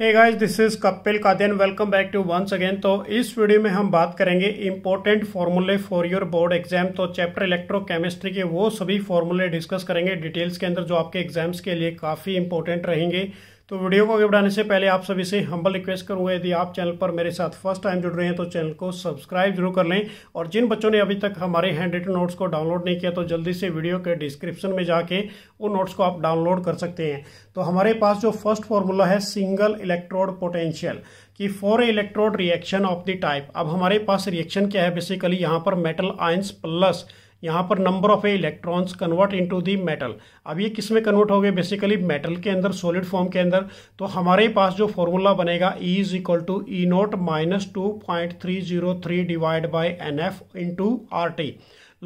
Hey guys this is Kapil then welcome back to once again तो इस वीडियो में हम बात करेंगे इंपॉर्टेंट फॉर्मूले फॉर योर बोर्ड एग्जाम तो चैप्टर इलेक्ट्रोकेमिस्ट्री के वो सभी फॉर्मूले डिस्कस करेंगे डिटेल्स के अंदर जो आपके एग्जाम्स के लिए काफ़ी इंपॉर्टेंट रहेंगे तो वीडियो को आगे बढ़ाने से पहले आप सभी से हम्बल रिक्वेस्ट करूंगा यदि आप चैनल पर मेरे साथ फर्स्ट टाइम जुड़ रहे हैं तो चैनल को सब्सक्राइब जरूर कर लें और जिन बच्चों ने अभी तक हमारे हैंड रिटन नोट्स को डाउनलोड नहीं किया तो जल्दी से वीडियो के डिस्क्रिप्शन में जाके उन नोट्स को आप डाउनलोड कर सकते हैं तो हमारे पास जो फर्स्ट फॉर्मूला है सिंगल इलेक्ट्रोड पोटेंशियल कि for a electrode reaction of the type अब हमारे पास रिएक्शन क्या है बेसिकली यहाँ पर मेटल आयंस प्लस यहाँ पर number of a electrons convert into the metal अब ये किस में कन्वर्ट हो गए बेसिकली मेटल के अंदर सॉलिड फॉर्म के अंदर तो हमारे पास जो फॉर्मूला बनेगा E is equal to E naught minus two point three zero three divide by N F into R T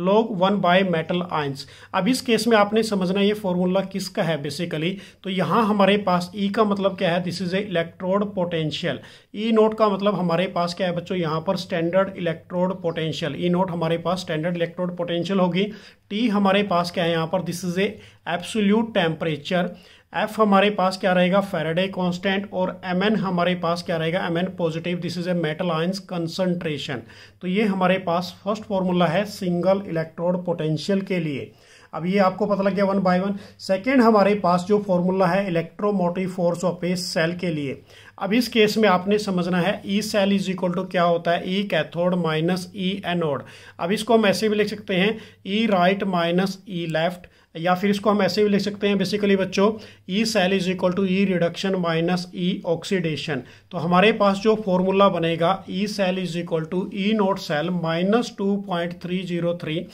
log one by metal ions अब इस केस में आपने समझना ये फॉर्मूला किसका है बेसिकली तो यहाँ हमारे पास ई e का मतलब क्या है this is a electrode potential E naught का मतलब हमारे पास क्या है बच्चों यहाँ पर standard electrode potential E naught हमारे पास स्टैंडर्ड इलेक्ट्रोड पोटेंशियल होगी टी हमारे पास क्या है यहाँ पर this is a absolute temperature F हमारे पास क्या रहेगा फेराडे कांस्टेंट और एम एन हमारे पास क्या रहेगा M N positive this is a metal ions concentration तो ये हमारे पास फर्स्ट फॉर्मूला है सिंगल इलेक्ट्रोड पोटेंशियल के लिए अब ये आपको पता लग गया वन बाय वन सेकेंड हमारे पास जो फॉर्मूला है electromotive force of a cell के लिए अब इस केस में आपने समझना है E cell is equal to क्या होता है E cathode minus E anode अब इसको हम ऐसे भी लिख सकते हैं E right minus E left या फिर इसको हम ऐसे भी लिख सकते हैं बेसिकली बच्चों E cell is equal to E reduction minus E oxidation तो हमारे पास जो फॉर्मूला बनेगा E cell is equal to E naught cell minus two point three zero three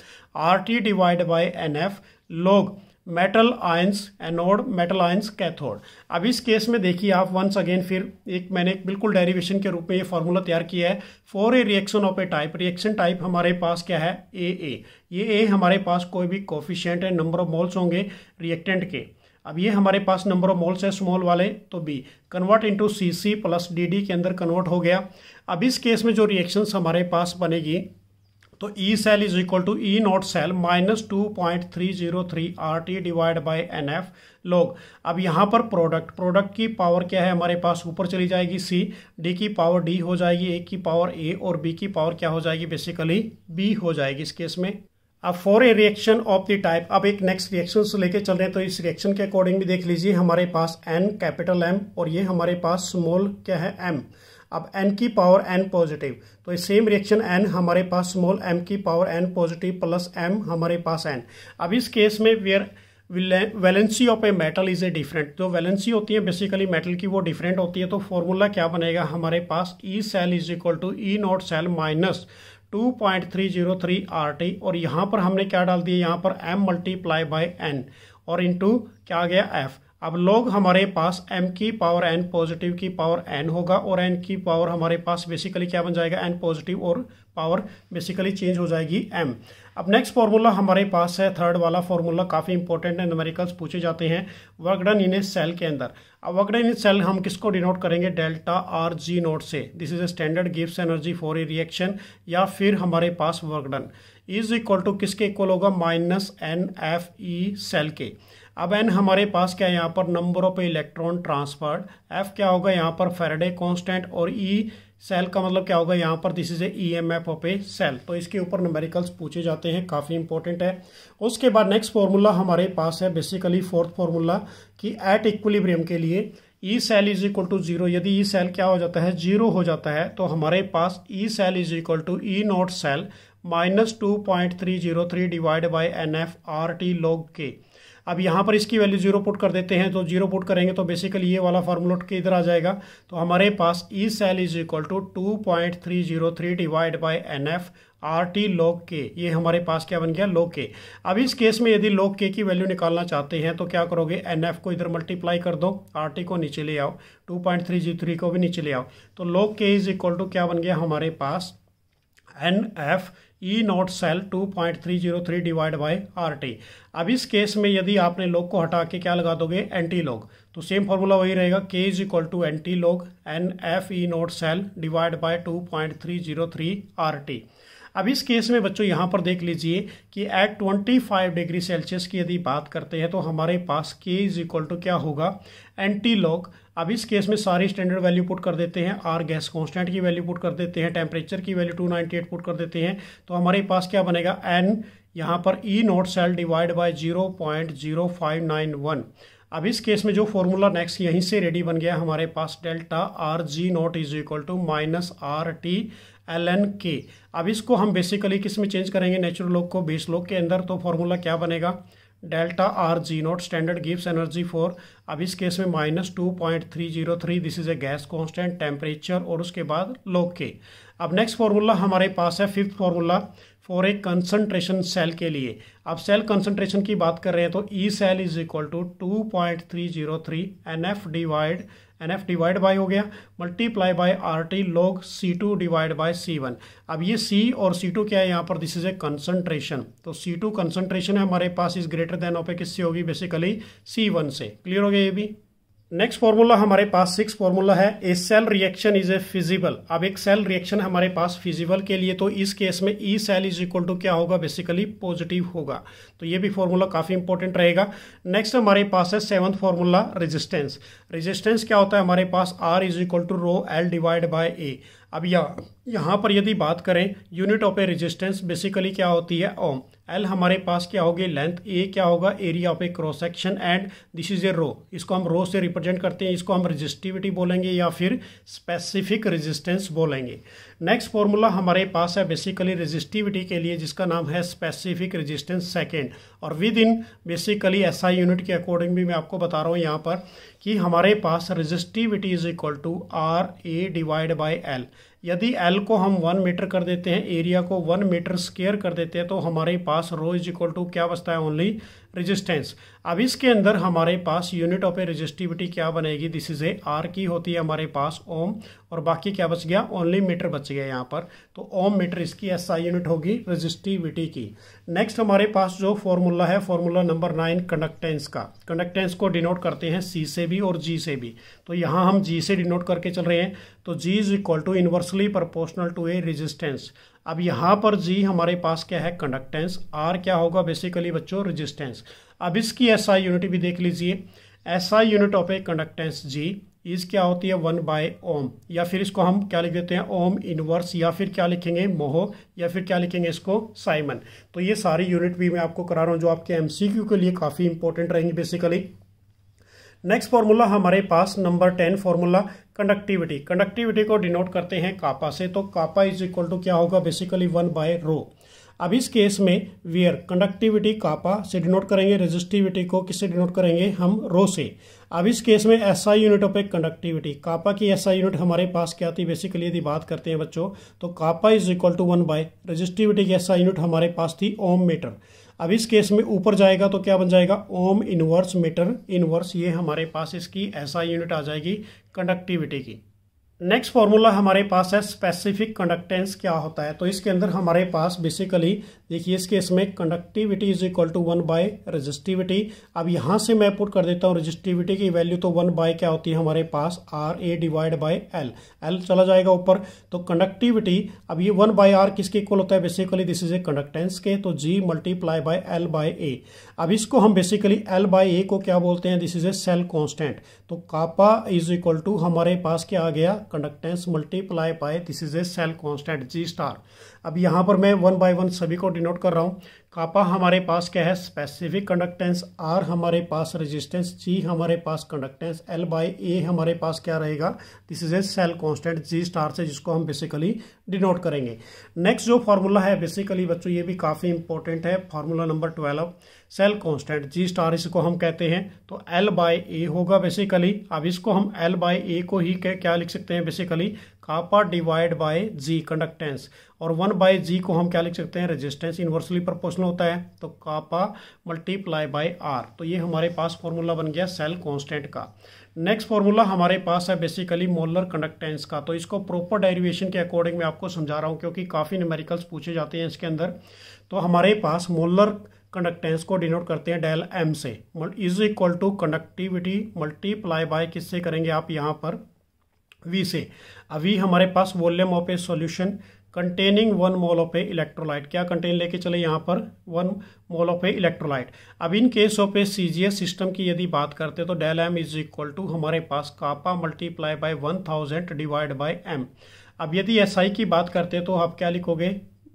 R T divide by N F log metal ions anode metal ions cathode अब इस case में देखिए आप वंस अगेन फिर एक मैंने बिल्कुल डेरिवेशन के रूप में ये फॉर्मूला तैयार किया है for a reaction of a type reaction type हमारे पास क्या है ए ए ये ए हमारे पास कोई भी कॉफिशियंट है नंबर ऑफ मोल्स होंगे रिएक्टेंट के अब ये हमारे पास नंबर ऑफ मोल्स है स्मॉल वाले तो B convert into C C plus D D के अंदर कन्वर्ट हो गया अब इस केस में जो रिएक्शंस हमारे पास बनेगी तो E cell is equal to E naught cell minus two point three zero three R T divide by N F log अब यहाँ पर प्रोडक्ट प्रोडक्ट की पावर क्या है हमारे पास ऊपर चली जाएगी सी डी की पावर डी हो जाएगी ए की पावर ए और बी की पावर क्या हो जाएगी बेसिकली बी हो जाएगी इस केस में अब for a reaction of the type अब एक नेक्स्ट रिएक्शन लेके चल रहे हैं तो इस रिएक्शन के अकॉर्डिंग भी देख लीजिए हमारे पास एन कैपिटल एम और ये हमारे पास स्मॉल क्या है एम अब एन की पावर एन पॉजिटिव तो ये सेम रिएक्शन एन हमारे पास स्मॉल एम की power N positive plus M हमारे पास एन अब इस केस में where valency of a metal is a different जो वैलेंसी होती है बेसिकली मेटल की वो डिफरेंट होती है तो फॉर्मूला क्या बनेगा हमारे पास E cell is equal to E naught cell minus two point three zero three R T और यहाँ पर हमने क्या डाल दिया यहाँ पर एम मल्टीप्लाई बाई एन और टू क्या आ गया एफ अब लॉग हमारे पास m की पावर n पॉजिटिव की पावर n होगा और n की पावर हमारे पास बेसिकली क्या बन जाएगा n पॉजिटिव और पावर बेसिकली चेंज हो जाएगी m अब नेक्स्ट फार्मूला हमारे पास है थर्ड वाला फार्मूला काफ़ी इंपॉर्टेंट है नमेरिकल्स पूछे जाते हैं वर्कडन इन ए सेल के अंदर अब वर्कडन इन सेल हम किसको डिनोट करेंगे डेल्टा आर जी नोट से दिस इज ए स्टैंडर्ड गिव्स एनर्जी फॉर ए रिएक्शन या फिर हमारे पास वर्कडन इज इक्वल टू किसके इक्वल होगा minus N F E cell के अब एन हमारे पास क्या है यहाँ पर number of electron transferred F क्या होगा यहाँ पर फेरेडे कांस्टेंट और ई e सेल का मतलब क्या होगा यहाँ पर this is a E M F of a cell तो इसके ऊपर नमेरिकल्स पूछे जाते हैं काफ़ी इंपॉर्टेंट है उसके बाद नेक्स्ट फॉर्मूला हमारे पास है बेसिकली फोर्थ फॉर्मूला कि एट इक्वलीब्रियम के लिए E cell is equal to zero यदि ई e सेल क्या हो जाता है जीरो हो जाता है तो हमारे पास E cell is equal to E naught cell minus two point three zero three divide by N F R T log K अब यहाँ पर इसकी वैल्यू जीरो पुट कर देते हैं तो जीरो पुट करेंगे तो बेसिकली ये वाला फार्मूला के इधर आ जाएगा तो हमारे पास E cell is equal to two point three zero three divide by N F R T log K ये हमारे पास क्या बन गया लोक के अब इस केस में यदि लोक के की वैल्यू निकालना चाहते हैं तो क्या करोगे एन एफ को इधर मल्टीप्लाई कर दो आर टी को नीचे ले आओ two point three zero three को भी नीचे ले आओ तो लोक के इज इक्वल टू क्या बन गया हमारे पास N F E naught cell 2.303 divide by RT अब इस केस में यदि आपने लोग को हटा के क्या लगा दोगे एंटी लॉग तो सेम फॉर्मूला वही रहेगा K is equal to anti log N F E naught cell divide by 2.303 RT अब इस केस में बच्चों यहाँ पर देख लीजिए कि एट फाइव डिग्री सेल्सियस की यदि बात करते हैं तो हमारे पास के इज इक्वल टू क्या होगा एंटी लॉग अब इस केस में सारी स्टैंडर्ड वैल्यू पुट कर देते हैं आर गैस कांस्टेंट की वैल्यू पुट कर देते हैं टेम्परेचर की वैल्यू टू एट पुट कर देते हैं तो हमारे पास क्या बनेगा एन यहाँ पर E naught cell divide by one अब इस केस में जो फॉर्मूला नेक्स्ट यहीं से रेडी बन गया हमारे पास delta R G naught is equal to minus R T L N K अब इसको हम बेसिकली किस में चेंज करेंगे नेचुरल लॉग को बेस लॉग के अंदर तो फॉर्मूला क्या बनेगा delta R G naught standard गिव्स एनर्जी फॉर अब इस केस में minus two point three zero three this is a gas constant temperature और उसके बाद लॉग के अब नेक्स्ट फार्मूला हमारे पास है fifth formula for a concentration cell के लिए अब सेल कंसनट्रेशन की बात कर रहे हैं तो E cell is equal to two point three zero three N F divide N F divide by हो गया multiply by R T log C two divide by C one अब ये सी और सी टू क्या है यहाँ पर दिस इज ए कंसनट्रेशन तो सी टू कंसनट्रेशन है हमारे पास is greater than of a किससे होगी बेसिकली सी वन से क्लियर हो गया ये भी नेक्स्ट फॉर्मूला हमारे पास सिक्स फॉर्मूला है a cell reaction is a feasible अब एक सेल रिएक्शन हमारे पास फिजिबल के लिए तो इस केस में E cell is equal to क्या होगा बेसिकली पॉजिटिव होगा तो ये भी फॉर्मूला काफ़ी इंपॉर्टेंट रहेगा नेक्स्ट हमारे पास है सेवंथ फॉर्मूला रेजिस्टेंस रेजिस्टेंस क्या होता है हमारे पास R is equal to rho L divide by A अब यह यहाँ पर यदि बात करें unit of a resistance basically क्या होती है ओम एल हमारे पास क्या होगी लेंथ ए क्या होगा area of a cross section and this is a rho इसको हम रो से रिप्रेजेंट करते हैं इसको हम रजिस्टिविटी बोलेंगे या फिर स्पेसिफिक रेजिस्टेंस बोलेंगे नेक्स्ट फॉर्मूला हमारे पास है बेसिकली रजिस्टिविटी के लिए जिसका नाम है स्पेसिफिक रजिस्टेंस सेकेंड और within basically S I unit के अकॉर्डिंग भी मैं आपको बता रहा हूँ यहाँ पर कि हमारे पास resistivity is equal to R A divide by L यदि एल को हम वन मीटर कर देते हैं एरिया को वन मीटर स्केयर कर देते हैं तो हमारे पास रो इज इक्वल टू क्या बचता है ओनली रेजिस्टेंस अब इसके अंदर हमारे पास यूनिट ऑफ ए रेजिस्टिविटी क्या बनेगी दिस इज ए आर की होती है हमारे पास ओम और बाकी क्या बच गया ओनली मीटर बच गया यहाँ पर तो ओम मीटर इसकी एस आई यूनिट होगी रेजिस्टिविटी की नेक्स्ट हमारे पास जो फॉर्मूला है फॉर्मूला नंबर नाइन कंडक्टेंस का कंडक्टेंस को डिनोट करते हैं सी से भी और जी से भी तो यहाँ हम जी से डिनोट करके चल रहे हैं तो G is equal to inversely proportional to a resistance अब यहाँ पर जी हमारे पास क्या है कंडक्टेंस आर क्या होगा बेसिकली बच्चों रजिस्टेंस अब इसकी एस आई यूनिट भी देख लीजिए S I unit of a conductance G is क्या होती है वन बाय ओम या फिर इसको हम क्या लिख देते हैं ओम इनवर्स या फिर क्या लिखेंगे मोहो या फिर क्या लिखेंगे इसको साइमन तो ये सारी यूनिट भी मैं आपको करा रहा हूँ जो आपके एम के लिए काफ़ी इंपॉर्टेंट रहेंगी बेसिकली नेक्स्ट फॉर्मूला हमारे पास number ten formula conductivity conductivity को डिनोट करते हैं कापा से तो कापा इज इक्वल टू क्या होगा बेसिकली वन बाय रो अब इस केस में वियर कंडक्टिविटी कापा से डिनोट करेंगे रेजिस्टिविटी को किससे डिनोट करेंगे हम रो से अब इस केस में S I unit of conductivity kappa की एस आई यूनिट हमारे पास क्या थी बेसिकली यदि बात करते हैं बच्चों तो kappa is equal to one by resistivity की एस आई यूनिट हमारे पास थी ओम मीटर अब इस केस में ऊपर जाएगा तो क्या बन जाएगा ओम इनवर्स मीटर इनवर्स ये हमारे पास इसकी ऐसा यूनिट आ जाएगी कंडक्टिविटी की नेक्स्ट फॉर्मूला हमारे पास है स्पेसिफिक कंडक्टेंस क्या होता है तो इसके अंदर हमारे पास बेसिकली देखिए इस केस में conductivity is equal to one by resistivity अब यहां से मैं पुट कर देता हूं रजिस्टिविटी की वैल्यू तो वन बाय क्या होती है हमारे पास R A divide by L L चला जाएगा ऊपर तो कंडक्टिविटी अब ये वन बाय आर किसके इक्वल होता है basically this is a conductance के तो G multiply by L by A अब इसको हम बेसिकली एल बाय ए को क्या बोलते हैं this is a cell constant तो कापा इज इक्वल टू हमारे पास क्या आ गया conductance multiply by this is a cell constant G star अब यहां पर मैं वन बाय वन सभी को डिनोट कर रहा हूँ कापा हमारे पास क्या है स्पेसिफिक कंडक्टेंस आर हमारे पास रेजिस्टेंस जी हमारे पास कंडक्टेंस एल बाय ए हमारे पास क्या रहेगा this is a cell constant G star से जिसको हम बेसिकली डिनोट करेंगे नेक्स्ट जो फार्मूला है बेसिकली बच्चों ये भी काफ़ी इंपॉर्टेंट है formula number twelve cell constant G star इसको हम कहते हैं तो एल बाय ए होगा बेसिकली अब इसको हम एल बाय ए को ही क्या लिख सकते हैं basically kappa divide by G conductance और वन बाय जी को हम क्या लिख सकते हैं रेजिस्टेंस इनवर्सली प्रपोर्शनल फंक्शन होता है तो कापा मल्टीप्लाई बाय आर तो ये हमारे पास फॉर्मूला बन गया सेल कॉन्स्टेंट का नेक्स्ट फॉर्मूला हमारे पास है बेसिकली मोलर कंडक्टेंस का तो इसको प्रॉपर डेरिवेशन के अकॉर्डिंग मैं आपको समझा रहा हूँ क्योंकि काफ़ी न्यूमेरिकल्स पूछे जाते हैं इसके अंदर तो हमारे पास मोलर कंडक्टेंस को डिनोट करते हैं डेल एम से is equal to conductivity multiply by किससे करेंगे आप यहाँ पर वी से अभी हमारे पास volume of a solution containing one mole of a electrolyte क्या कंटेन लेके चले यहाँ पर one mole of a electrolyte अब in case of a S system की यदि बात करते हैं तो del M is equal to हमारे पास kappa multiply by one thousand divide by M अब यदि एस SI की बात करते हैं तो आप क्या लिखोगे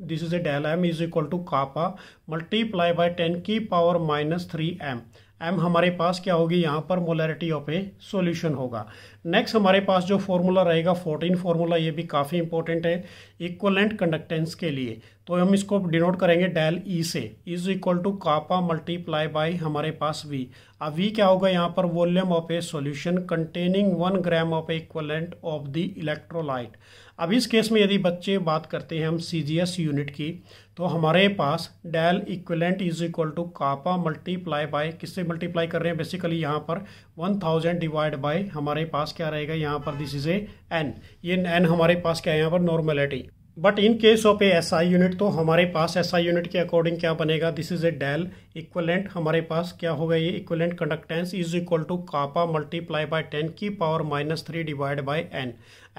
this is a del M is equal to kappa multiply by ten की power minus three M M हमारे पास क्या होगी यहाँ पर मोलरिटी ऑफ ए सोल्यूशन होगा नेक्स्ट हमारे पास जो फॉर्मूला रहेगा फोर्टीन फार्मूला ये भी काफ़ी इंपॉर्टेंट है इक्वलेंट कंडक्टेंस के लिए तो हम इसको डिनोट करेंगे डेल ई e से is equal to kappa multiply by हमारे पास वी अब वी क्या होगा यहाँ पर volume of a solution containing one gram of a equivalent of the electrolyte अब इस केस में यदि बच्चे बात करते हैं हम सी जी एस यूनिट की तो हमारे पास del equivalent is equal to kappa multiply by किससे मल्टीप्लाई कर रहे हैं बेसिकली यहाँ पर वन थाउजेंड डिवाइड बाय हमारे पास क्या रहेगा यहाँ पर दिस इज ए एन ये एन हमारे पास क्या है यहाँ पर normality but in case of a S I unit तो हमारे पास एस आई यूनिट के अकॉर्डिंग क्या बनेगा this is a del equivalent हमारे पास क्या होगा ये equivalent conductance is equal to kappa multiply by ten की power minus three divide by N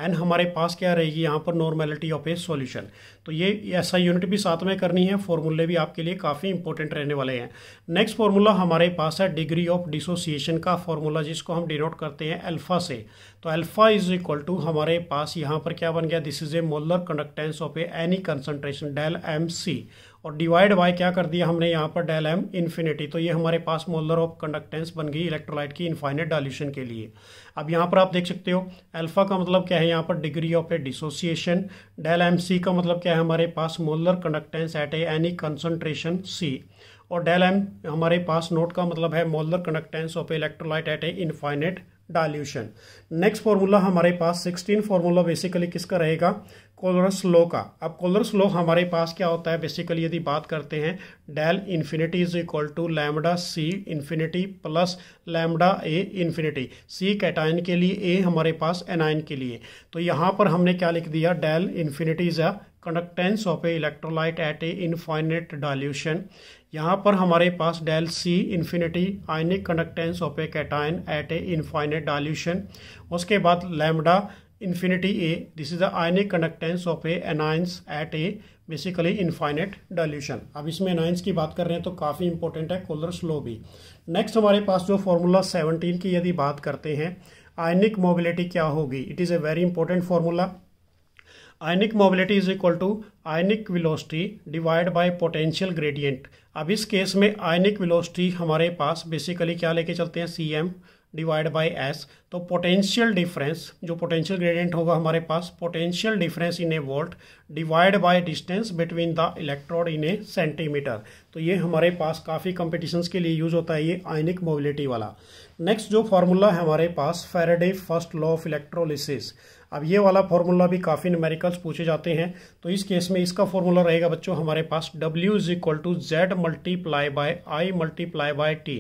N हमारे पास क्या रहेगी यहाँ पर नॉर्मेलिटी ऑफ ए सॉल्यूशन तो ये ऐसा यूनिट भी साथ में करनी है फॉर्मूले भी आपके लिए काफ़ी इंपॉर्टेंट रहने वाले हैं नेक्स्ट फॉर्मूला हमारे पास है डिग्री ऑफ डिसोसिएशन का फॉर्मूला जिसको हम डिनोट करते हैं अल्फा से तो अल्फा इज इक्वल टू हमारे पास यहाँ पर क्या बन गया this is a molar conductance of a any concentration del M C और डिवाइड बाय क्या कर दिया हमने यहाँ पर डेल एम इन्फिनिटी तो ये हमारे पास मोलर ऑफ कंडक्टेंस बन गई इलेक्ट्रोलाइट की इन्फाइनेट डाल्यूशन के लिए अब यहाँ पर आप देख सकते हो अल्फा का मतलब क्या है यहाँ पर degree of a dissociation del M C का मतलब क्या है हमारे पास molar conductance at a any concentration C और डेल एम हमारे पास नोट का मतलब है molar conductance of electrolyte at a infinite dilution next formula हमारे पास 16 फार्मूला बेसिकली किसका रहेगा कोलरस लो का अब कोलरस लो हमारे पास क्या होता है बेसिकली यदि बात करते हैं del infinity is equal to lambda C infinity plus lambda A infinity C cation के लिए ए हमारे पास एनाइन के लिए तो यहाँ पर हमने क्या लिख दिया del infinity is a conductance of a electrolyte at a infinite dilution यहाँ पर हमारे पास del C infinity ionic conductance of a cation at a infinite dilution उसके बाद lambda infinity A. This is the ionic conductance of a anions at a basically infinite dilution अब इसमें anions की बात कर रहे हैं तो काफ़ी इंपॉर्टेंट है कोलर स्लो भी नेक्स्ट हमारे पास जो फॉर्मूला 17 की यदि बात करते हैं आयनिक मोबिलिटी क्या होगी it is a very important formula ionic mobility is equal to ionic velocity divide by potential gradient अब इस केस में आयनिक विलोस्टी हमारे पास बेसिकली क्या लेके चलते हैं C M divide by S तो पोटेंशियल डिफरेंस जो पोटेंशियल ग्रेडियंट होगा हमारे पास potential difference in a volt divide by distance between the electrode in a centimetre तो ये हमारे पास काफ़ी कंपटीशंस के लिए यूज होता है ये आयनिक मोबिलिटी वाला नेक्स्ट जो फार्मूला है हमारे पास Faraday first law of electrolysis अब ये वाला फॉर्मूला भी काफ़ी न्यूमेरिकल्स पूछे जाते हैं तो इस केस में इसका फॉर्मूला रहेगा बच्चों हमारे पास W is equal to Z multiply by I multiply by T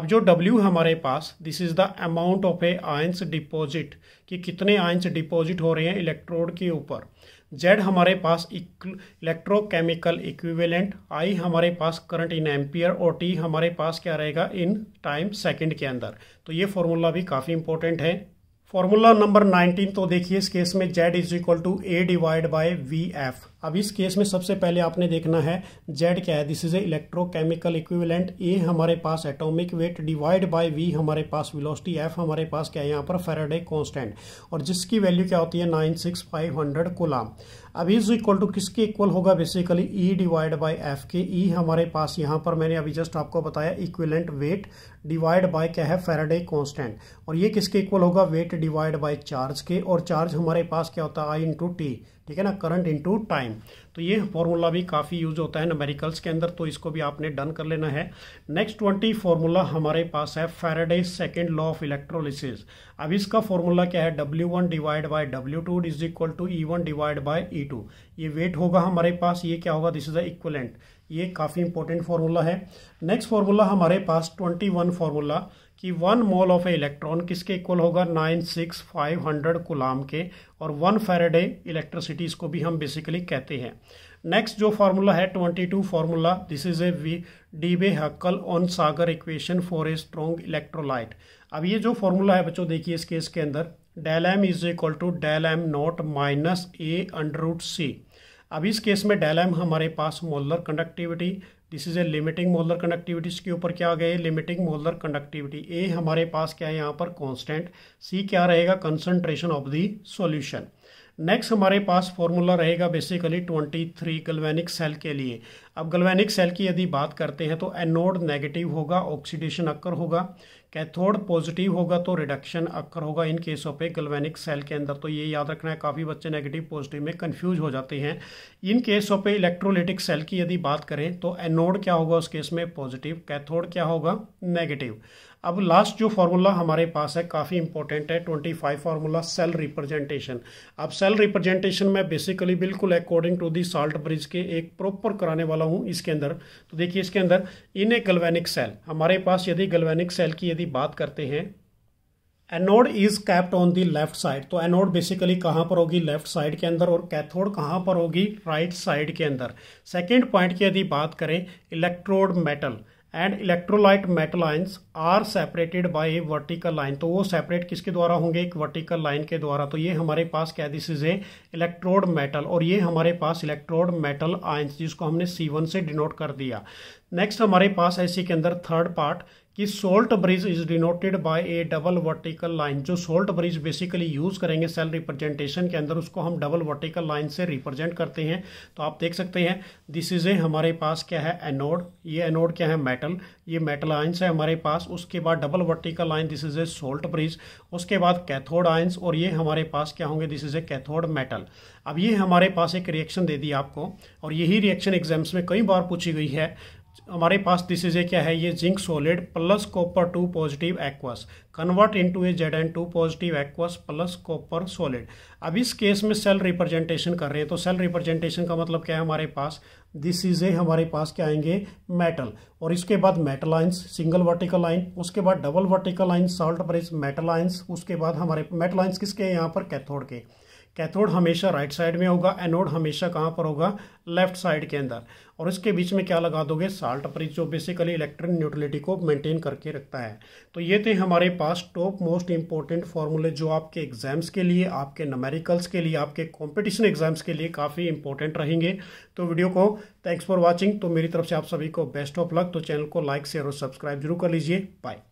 अब जो डब्ल्यू हमारे पास this is the amount of a ions deposit कि कितने आयंस डिपॉजिट हो रहे हैं इलेक्ट्रोड के ऊपर जेड हमारे पास इलेक्ट्रोकेमिकल इक्विवेलेंट आई हमारे पास करंट इन एम्पियर और टी हमारे पास क्या रहेगा इन टाइम सेकंड के अंदर तो ये फॉर्मूला भी काफ़ी इंपॉर्टेंट है फॉर्मूला नंबर 19 तो देखिए इस केस में Z is equal to A divide by V F अब इस केस में सबसे पहले आपने देखना है जेड क्या है this is a electrochemical equivalent A हमारे पास atomic weight divide by V हमारे पास वेलोसिटी एफ हमारे पास क्या है यहाँ पर फेराडे कांस्टेंट और जिसकी वैल्यू क्या होती है nine six five hundred coulomb अब इज इक्वल टू किसके इक्वल होगा basically E divide by F के ई e हमारे पास यहाँ पर मैंने अभी जस्ट आपको बताया इक्विलेंट वेट डिवाइड बाय क्या है फेराडे कांस्टेंट और ये किसके इक्वल होगा वेट डिवाइड बाय चार्ज के और चार्ज हमारे पास क्या होता है आई इंटू टी ठीक है ना करंट इनटू टाइम तो ये फॉर्मूला भी काफ़ी यूज होता है नमेरिकल्स के अंदर तो इसको भी आपने डन कर लेना है नेक्स्ट ट्वेंटी फॉर्मूला हमारे पास है Faraday second law of electrolysis अब इसका फॉर्मूला क्या है W one divide by W two is equal to E one divide by E two ये वेट होगा हमारे पास ये क्या होगा दिस इज द इक्वलेंट ये काफ़ी इंपॉर्टेंट फार्मूला है नेक्स्ट फार्मूला हमारे पास ट्वेंटी वन फार्मूला कि one mole of a electron किसके इक्वल होगा nine six five hundred coulomb के और वन फेरेडे इलेक्ट्रिसिटी इसको भी हम बेसिकली कहते हैं नेक्स्ट जो फार्मूला है twenty two formula this is a V Debye Huckel Onsager equation for a strong electrolyte अब ये जो फार्मूला है बच्चों देखिए इस केस के अंदर del M is equal to del M nought minus A under root C अब इस केस में डेल एम हमारे पास molar conductivity this is a limiting molar conductivity इसके ऊपर क्या गए लिमिटिंग मोलर कंडक्टिविटी ए हमारे पास क्या है यहाँ पर कॉन्स्टेंट सी क्या रहेगा concentration of the solution next हमारे पास फॉर्मूला रहेगा बेसिकली 23 गलवैनिक सेल के लिए अब गलवैनिक सेल की यदि बात करते हैं तो एनोड नेगेटिव होगा ऑक्सीडेशन अक्कर होगा कैथोड पॉजिटिव होगा तो रिडक्शन अक्कर होगा इन केसों पे ए गल्वेनिक सेल के अंदर तो ये याद रखना है काफ़ी बच्चे नेगेटिव पॉजिटिव में कंफ्यूज हो जाते हैं इन केसों पे इलेक्ट्रोलिटिक सेल की यदि बात करें तो एनोड क्या होगा उस केस में पॉजिटिव कैथोड क्या होगा नेगेटिव अब लास्ट जो फार्मूला हमारे पास है काफ़ी इंपॉर्टेंट है twenty five formula cell representation अब सेल रिप्रेजेंटेशन मैं बेसिकली बिल्कुल according to the salt bridge के एक प्रॉपर कराने वाला हूँ इसके अंदर तो देखिए इसके अंदर इन ए गलवैनिक सेल हमारे पास यदि गलवैनिक सेल की यदि बात करते हैं anode is kept on the left side तो एनोड बेसिकली कहाँ पर होगी लेफ्ट साइड के अंदर और कैथोड कहाँ पर होगी राइट right साइड के अंदर सेकेंड पॉइंट की यदि बात करें electrode metal and electrolyte metal ions are separated by a vertical line तो वो सेपरेट किसके द्वारा होंगे एक वर्टिकल लाइन के द्वारा तो ये हमारे पास क्या this is a electrode metal और ये हमारे पास इलेक्ट्रोड मेटल आइंस जिसको हमने सी वन से डिनोट कर दिया नेक्स्ट हमारे पास है इसी के अंदर थर्ड पार्ट कि salt bridge is denoted by a double vertical line जो सोल्ट ब्रिज बेसिकली यूज़ करेंगे सेल रिप्रेजेंटेशन के अंदर उसको हम डबल वर्टिकल लाइन से रिप्रेजेंट करते हैं तो आप देख सकते हैं दिस इज़ ए हमारे पास क्या है एनोड ये एनोड क्या है मेटल ये मेटल आइंस है हमारे पास उसके बाद double vertical line this is a salt bridge उसके बाद कैथोड आइंस और ये हमारे पास क्या होंगे this is a cathode metal अब ये हमारे पास एक रिएक्शन दे दी आपको और यही रिएक्शन एग्जाम्स में कई बार पूछी गई है हमारे पास दिस इज ए क्या है ये zinc solid plus copper two positive aqueous convert into a Z N two positive aqueous plus copper solid अब इस केस में सेल रिप्रेजेंटेशन कर रहे हैं तो सेल रिप्रेजेंटेशन का मतलब क्या है हमारे पास दिस इज ए हमारे पास क्या आएंगे मेटल और इसके बाद metal ions single vertical line उसके बाद double vertical line salt bridge metal ions उसके बाद हमारे मेटल आइंस किसके यहाँ पर कैथोड के कैथोड हमेशा राइट साइड में होगा एनोड हमेशा कहाँ पर होगा लेफ्ट साइड के अंदर और इसके बीच में क्या लगा दोगे साल्ट अप्रिज जो बेसिकली इलेक्ट्रिक न्यूट्रलिटी को मेंटेन करके रखता है तो ये थे हमारे पास टॉप मोस्ट इंपॉर्टेंट फार्मूले जो आपके एग्जाम्स के लिए आपके नमेरिकल्स के लिए आपके कॉम्पिटिशन एग्जाम्स के लिए काफ़ी इंपॉर्टेंट रहेंगे तो वीडियो को थैंक्स फॉर वॉचिंग तो मेरी तरफ से आप सभी को बेस्ट ऑफ लक तो चैनल को लाइक शेयर और सब्सक्राइब जरूर कर लीजिए बाय